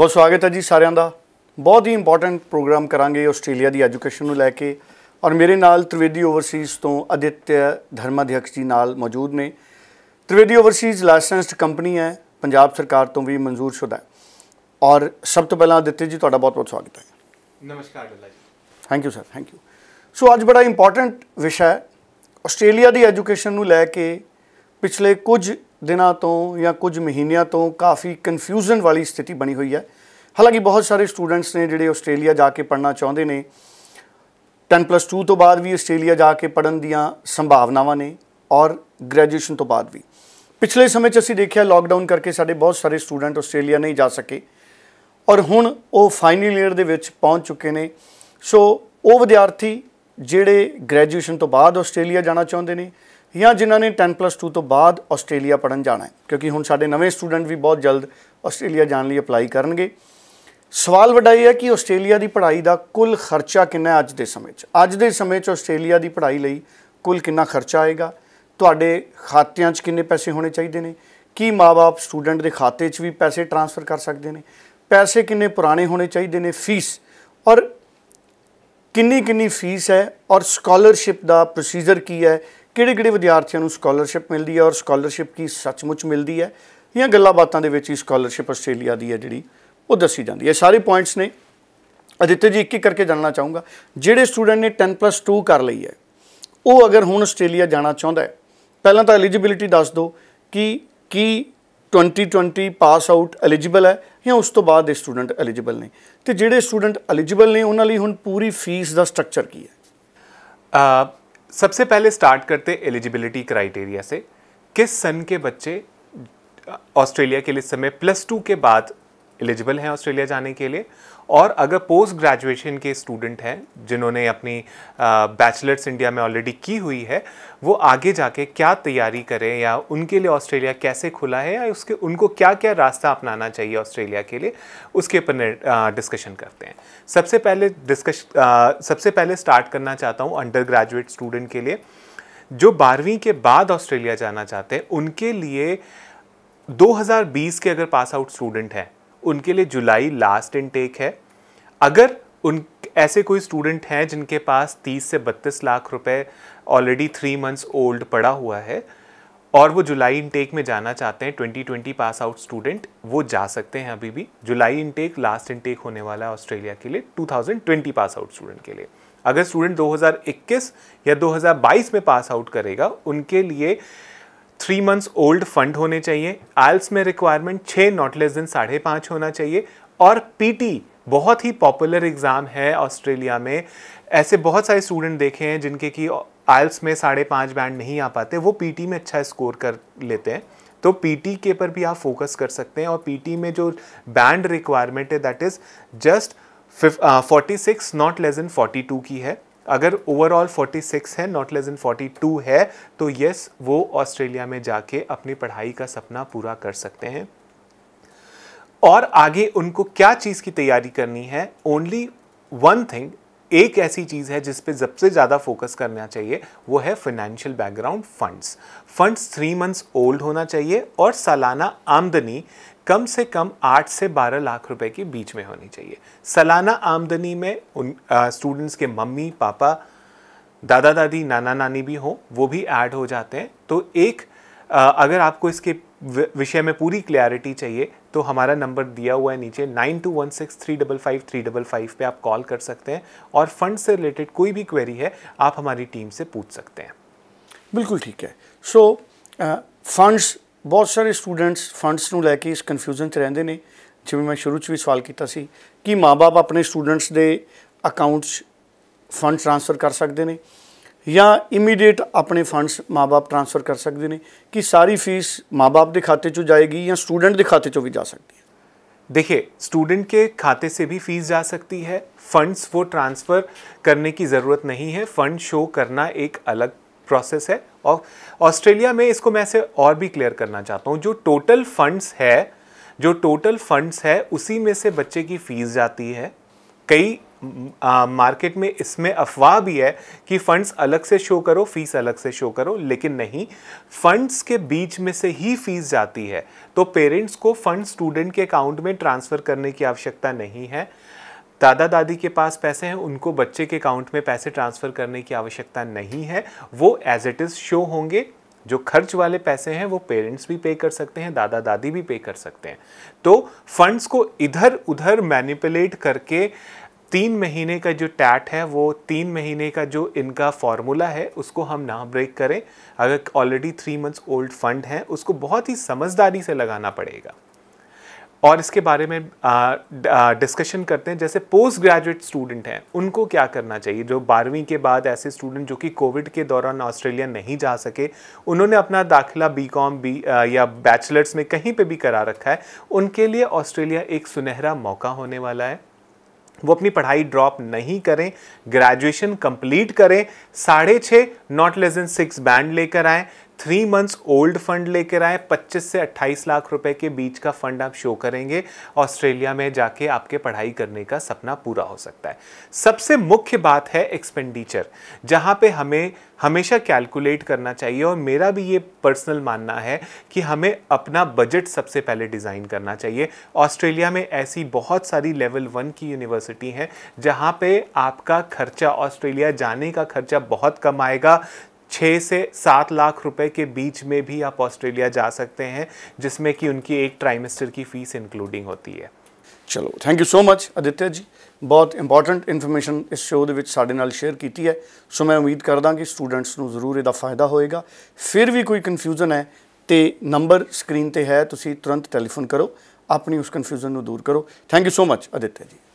ਬਹੁਤ ਸਵਾਗਤ ਹੈ ਜੀ ਸਾਰਿਆਂ ਦਾ ਬਹੁਤ ਹੀ ਇੰਪੋਰਟੈਂਟ ਪ੍ਰੋਗਰਾਮ ਕਰਾਂਗੇ ਆਸਟ੍ਰੇਲੀਆ ਦੀ ਐਜੂਕੇਸ਼ਨ ਨੂੰ ਲੈ ਕੇ ਔਰ ਮੇਰੇ ਨਾਲ ਤ੍ਰਿਵੇਦੀ ਓਵਰਸੀਜ਼ ਤੋਂ ਅਦਿੱਤਯ ਧਰਮਾਧਿਕਸ਼ ਜੀ ਨਾਲ ਮੌਜੂਦ ਨੇ ਤ੍ਰਿਵੇਦੀ ਓਵਰਸੀਜ਼ ਲਾਇਸੈਂਸਡ ਕੰਪਨੀ ਹੈ ਪੰਜਾਬ ਸਰਕਾਰ ਤੋਂ ਵੀ ਮਨਜ਼ੂਰ ਹੈ ਔਰ ਸਭ ਤੋਂ ਪਹਿਲਾਂ ਅਦਿੱਤਯ ਜੀ ਤੁਹਾਡਾ ਬਹੁਤ ਬਹੁਤ ਸਵਾਗਤ ਹੈ ਨਮਸਕਾਰ ਜੀ thank you sir thank you so ਅੱਜ ਬੜਾ ਇੰਪੋਰਟੈਂਟ ਵਿਸ਼ਾ ਹੈ ਆਸਟ੍ਰੇਲੀਆ ਦੀ ਐਜੂਕੇਸ਼ਨ ਨੂੰ ਲੈ ਕੇ ਪਿਛਲੇ ਕੁਝ ਦਿਨਾਂ ਤੋਂ ਜਾਂ ਕੁਝ ਮਹੀਨਿਆਂ ਤੋਂ ਕਾਫੀ ਕਨਫਿਊਜ਼ਨ ਵਾਲੀ ਸਥਿਤੀ ਬਣੀ ਹੋਈ ਹੈ ਹਾਲਾਂਕਿ ਬਹੁਤ ਸਾਰੇ ਸਟੂਡੈਂਟਸ ਨੇ ਜਿਹੜੇ ਆਸਟ੍ਰੇਲੀਆ ਜਾ ਕੇ ਪੜ੍ਹਨਾ ਚਾਹੁੰਦੇ ਨੇ 10+2 ਤੋਂ ਬਾਅਦ ਵੀ ਆਸਟ੍ਰੇਲੀਆ ਜਾ ਕੇ ਪੜਨ ਦੀਆਂ ਸੰਭਾਵਨਾਵਾਂ ਨੇ ਔਰ ਗ੍ਰੈਜੂਏਸ਼ਨ ਤੋਂ ਬਾਅਦ ਵੀ ਪਿਛਲੇ ਸਮੇਂ 'ਚ ਅਸੀਂ ਦੇਖਿਆ ਲਾਕਡਾਊਨ ਕਰਕੇ ਸਾਡੇ ਬਹੁਤ ਸਾਰੇ ਸਟੂਡੈਂਟ ਆਸਟ੍ਰੇਲੀਆ ਨਹੀਂ ਜਾ ਸਕੇ ਔਰ ਹੁਣ ਉਹ ਫਾਈਨਲ ਈਅਰ ਦੇ ਵਿੱਚ ਪਹੁੰਚ ਚੁੱਕੇ ਨੇ ਸੋ ਉਹ ਵਿਦਿਆਰਥੀ ਜਿਹੜੇ ਗ੍ਰੈਜੂਏਸ਼ਨ ਤੋਂ ਬਾਅਦ ਆਸਟ੍ਰੇਲੀਆ ਜਾਣਾ ਚਾਹੁੰਦੇ ਨੇ ਜਾਂ ਜਿਨ੍ਹਾਂ ਨੇ 10+2 ਤੋਂ ਬਾਅਦ ਆਸਟ੍ਰੇਲੀਆ ਪੜਨ ਜਾਣਾ ਹੈ ਕਿਉਂਕਿ ਹੁਣ ਸਾਡੇ ਨਵੇਂ ਸਟੂਡੈਂਟ ਵੀ ਬਹੁਤ ਜਲਦ ਆਸਟ੍ਰੇਲੀਆ ਜਾਣ ਲਈ ਅਪਲਾਈ ਕਰਨਗੇ ਸਵਾਲ ਵੱਡਾ ਇਹ ਹੈ ਕਿ ਆਸਟ੍ਰੇਲੀਆ ਦੀ ਪੜ੍ਹਾਈ ਦਾ ਕੁੱਲ ਖਰਚਾ ਕਿੰਨਾ ਹੈ ਅੱਜ ਦੇ ਸਮੇਂ 'ਚ ਅੱਜ ਦੇ ਸਮੇਂ 'ਚ ਆਸਟ੍ਰੇਲੀਆ ਦੀ ਪੜ੍ਹਾਈ ਲਈ ਕੁੱਲ ਕਿੰਨਾ ਖਰਚਾ ਆਏਗਾ ਤੁਹਾਡੇ ਖਾਤਿਆਂ 'ਚ ਕਿੰਨੇ ਪੈਸੇ ਹੋਣੇ ਚਾਹੀਦੇ ਨੇ ਕੀ ਮਾਪੇ ਸਟੂਡੈਂਟ ਦੇ ਖਾਤੇ 'ਚ ਵੀ ਪੈਸੇ ਟ੍ਰਾਂਸਫਰ ਕਰ ਸਕਦੇ ਨੇ ਪੈਸੇ ਕਿੰਨੇ ਪੁਰਾਣੇ ਹੋਣੇ ਚਾਹੀਦੇ ਨੇ ਫੀਸ ਔਰ ਕਿੰਨੀ ਕਿੰਨੀ ਫੀਸ ਹੈ ਔਰ ਸਕਾਲਰਸ਼ਿਪ ਦਾ ਪ੍ਰੋਸੀਜਰ ਕੀ ਹੈ ਕਿਹੜੇ-ਕਿਹੜੇ ਵਿਦਿਆਰਥੀਆਂ ਨੂੰ ਸਕਾਲਰਸ਼ਿਪ ਮਿਲਦੀ ਹੈ ਔਰ ਸਕਾਲਰਸ਼ਿਪ ਕੀ ਸੱਚਮੁੱਚ ਮਿਲਦੀ ਹੈ ਜਾਂ ਗੱਲਾਂ ਬਾਤਾਂ ਦੇ ਵਿੱਚ ਹੀ ਸਕਾਲਰਸ਼ਿਪ ਆਸਟ੍ਰੇਲੀਆ ਦੀ ਹੈ ਜਿਹੜੀ ਉਹ ਦੱਸੀ ਜਾਂਦੀ ਹੈ ਸਾਰੇ ਪੁਆਇੰਟਸ ਨੇ ਅਦਿੱਤਯ ਜੀ ਇੱਕ ਇੱਕ ਕਰਕੇ ਜਾਨਣਾ ਚਾਹੂੰਗਾ ਜਿਹੜੇ ਸਟੂਡੈਂਟ ਨੇ 10+2 ਕਰ ਲਈ ਹੈ ਉਹ ਅਗਰ ਹੁਣ ਆਸਟ੍ਰੇਲੀਆ ਜਾਣਾ ਚਾਹੁੰਦਾ ਹੈ ਪਹਿਲਾਂ ਤਾਂ ਐਲੀਜੀਬਿਲਿਟੀ ਦੱਸ ਦਿਓ ਕਿ ਕੀ 2020 ਪਾਸ ਆਊਟ ਐਲੀਜੀਬਲ ਹੈ ਜਾਂ ਉਸ ਤੋਂ ਬਾਅਦ ਦੇ ਸਟੂਡੈਂਟ ਐਲੀਜੀਬਲ ਨੇ ਤੇ ਜਿਹੜੇ ਸਟੂਡੈਂਟ ਐਲੀਜੀਬਲ ਨੇ ਉਹਨਾਂ ਲਈ ਹੁਣ ਪੂਰੀ ਫੀਸ ਦਾ ਸਟਰਕਚਰ ਕੀ ਹੈ ਆ सबसे पहले स्टार्ट करते एलिजिबिलिटी क्राइटेरिया से किस सन के बच्चे ऑस्ट्रेलिया के लिए समय प्लस टू के बाद एलिजिबल हैं ऑस्ट्रेलिया जाने के लिए और अगर पोस्ट ग्रेजुएशन के स्टूडेंट हैं जिन्होंने अपनी बैचलर्स इंडिया में ऑलरेडी की हुई है वो आगे जाके क्या तैयारी करें या उनके लिए ऑस्ट्रेलिया कैसे खुला है या उसके उनको क्या क्या रास्ता अपनाना चाहिए ऑस्ट्रेलिया के लिए उसके ऊपर डिस्कशन करते हैं सबसे पहले डिस्कश सबसे पहले स्टार्ट करना चाहता हूँ अंडर ग्रेजुएट स्टूडेंट के लिए जो बारहवीं के बाद ऑस्ट्रेलिया जाना चाहते हैं उनके लिए 2020 के अगर पास आउट स्टूडेंट हैं उनके लिए जुलाई लास्ट इनटेक है अगर उन ऐसे कोई स्टूडेंट हैं जिनके पास 30 से 32 लाख रुपए ऑलरेडी थ्री मंथ्स ओल्ड पड़ा हुआ है और वो जुलाई इनटेक में जाना चाहते हैं 2020 पास आउट स्टूडेंट वो जा सकते हैं अभी भी जुलाई इनटेक लास्ट इनटेक होने वाला है ऑस्ट्रेलिया के लिए 2020 पास आउट स्टूडेंट के लिए अगर स्टूडेंट 2021 या 2022 में पास आउट करेगा उनके लिए थ्री मंथ्स ओल्ड फंड होने चाहिए आयल्स में रिक्वायरमेंट छः नॉट लेस देन साढ़े पाँच होना चाहिए और पीटी बहुत ही पॉपुलर एग्ज़ाम है ऑस्ट्रेलिया में ऐसे बहुत सारे स्टूडेंट देखे हैं जिनके कि आयल्स में साढ़े पाँच बैंड नहीं आ पाते वो पीटी में अच्छा स्कोर कर लेते हैं तो पीटी के पर भी आप फोकस कर सकते हैं और पीटी में जो बैंड रिक्वायरमेंट है that is just forty six not less than forty two की है अगर ओवरऑल 46 है नॉट लेस देन 42 है तो यस वो ऑस्ट्रेलिया में जाके अपनी पढ़ाई का सपना पूरा कर सकते हैं और आगे उनको क्या चीज़ की तैयारी करनी है ओनली वन थिंग एक ऐसी चीज़ है जिस पे सबसे ज़्यादा फोकस करना चाहिए वो है financial background funds funds three months old होना चाहिए और सालाना आमदनी कम से कम आठ से बारह लाख रुपए के बीच में होनी चाहिए सालाना आमदनी में उन स्टूडेंट्स के मम्मी पापा दादा दादी नाना नानी भी हों वो भी ऐड हो जाते हैं तो एक आ, अगर आपको इसके विषय में पूरी क्लैरिटी चाहिए तो हमारा नंबर दिया हुआ है नीचे nine two one six three double five three double five पर आप कॉल कर सकते हैं और फंड से रिलेटेड कोई भी क्वेरी है आप हमारी टीम से पूछ सकते हैं बिल्कुल ठीक है सो फंड्स uh, बहुत सारे स्टूडेंट्स फंड्स को लैके इस कन्फ्यूजन से रेंदे ने जिमें मैं शुरू भी सवाल किया कि माँ बाप अपने स्टूडेंट्स के अकाउंट्स फंड ट्रांसफर कर सकते हैं या इमीडिएट अपने फ़ंड्स माँ बाप ट्रांसफ़र कर सकते हैं कि सारी फ़ीस माँ बाप के खाते चो जाएगी या स्टूडेंट के खाते चो भी जा सकती है देखिए स्टूडेंट के खाते से भी फीस जा सकती है फंड्स वो ट्रांसफ़र करने की ज़रूरत नहीं है फंड शो करना एक अलग प्रोसेस है और ऑस्ट्रेलिया में इसको मैं से और भी क्लियर करना चाहता हूँ जो टोटल फंड्स है जो टोटल फंड्स है उसी में से बच्चे की फ़ीस जाती है कई मार्केट में इसमें अफवाह भी है कि फंड्स अलग से शो करो फीस अलग से शो करो लेकिन नहीं फंड्स के बीच में से ही फीस जाती है तो पेरेंट्स को फंड स्टूडेंट के अकाउंट में ट्रांसफ़र करने की आवश्यकता नहीं है दादा दादी के पास पैसे हैं उनको बच्चे के अकाउंट में पैसे ट्रांसफ़र करने की आवश्यकता नहीं है वो एज इट इज़ शो होंगे जो खर्च वाले पैसे हैं वो पेरेंट्स भी पे कर सकते हैं दादा दादी भी पे कर सकते हैं तो फंड्स को इधर उधर मैनिपुलेट करके तीन महीने का जो टैट है वो तीन महीने का जो इनका फॉर्मूला है उसको हम ना ब्रेक करें अगर already three months old fund हैं उसको बहुत ही समझदारी से लगाना पड़ेगा और इसके बारे में डिस्कशन करते हैं जैसे पोस्ट ग्रेजुएट स्टूडेंट हैं उनको क्या करना चाहिए जो बारहवीं के बाद ऐसे स्टूडेंट जो कि कोविड के दौरान ऑस्ट्रेलिया नहीं जा सके उन्होंने अपना दाखिला बी कॉम बी या बैचलर्स में कहीं पे भी करा रखा है उनके लिए ऑस्ट्रेलिया एक सुनहरा मौका होने वाला है वो अपनी पढ़ाई ड्रॉप नहीं करें ग्रेजुएशन कंप्लीट करें साढ़े छः not less than six band लेकर आएँ थ्री मंथ्स ओल्ड फंड लेकर आए 25 से 28 लाख रुपए के बीच का फंड आप शो करेंगे ऑस्ट्रेलिया में जाके आपके पढ़ाई करने का सपना पूरा हो सकता है सबसे मुख्य बात है एक्सपेंडिचर जहाँ पे हमें हमेशा कैलकुलेट करना चाहिए और मेरा भी ये पर्सनल मानना है कि हमें अपना बजट सबसे पहले डिज़ाइन करना चाहिए ऑस्ट्रेलिया में ऐसी बहुत सारी लेवल वन की यूनिवर्सिटी हैं जहाँ पे आपका खर्चा ऑस्ट्रेलिया जाने का खर्चा बहुत कम आएगा छः से सात लाख रुपए के बीच में भी आप ऑस्ट्रेलिया जा सकते हैं जिसमें कि उनकी एक ट्राइमेस्टर की फ़ीस इंक्लूडिंग होती है चलो thank you so much Aditya ji ਬਹੁਤ ਇੰਪੋਰਟੈਂਟ ਇਨਫੋਰਮੇਸ਼ਨ ਇਸ ਸ਼ੋਅ ਦੇ ਵਿੱਚ ਸਾਡੇ ਨਾਲ ਸ਼ੇਅਰ ਕੀਤੀ ਹੈ ਸੋ ਮੈਂ ਉਮੀਦ ਕਰਦਾ ਕਿ ਸਟੂਡੈਂਟਸ ਨੂੰ ਜ਼ਰੂਰ ਇਹਦਾ ਫਾਇਦਾ ਹੋਏਗਾ ਫਿਰ ਵੀ ਕੋਈ ਕਨਫਿਊਜ਼ਨ ਹੈ ਤੇ ਨੰਬਰ ਸਕਰੀਨ ਤੇ ਹੈ ਤੁਸੀਂ ਤੁਰੰਤ ਟੈਲੀਫੋਨ ਕਰੋ ਆਪਣੀ ਉਸ ਕਨਫਿਊਜ਼ਨ ਨੂੰ ਦੂਰ ਕਰੋ thank you so much Aditya ਜੀ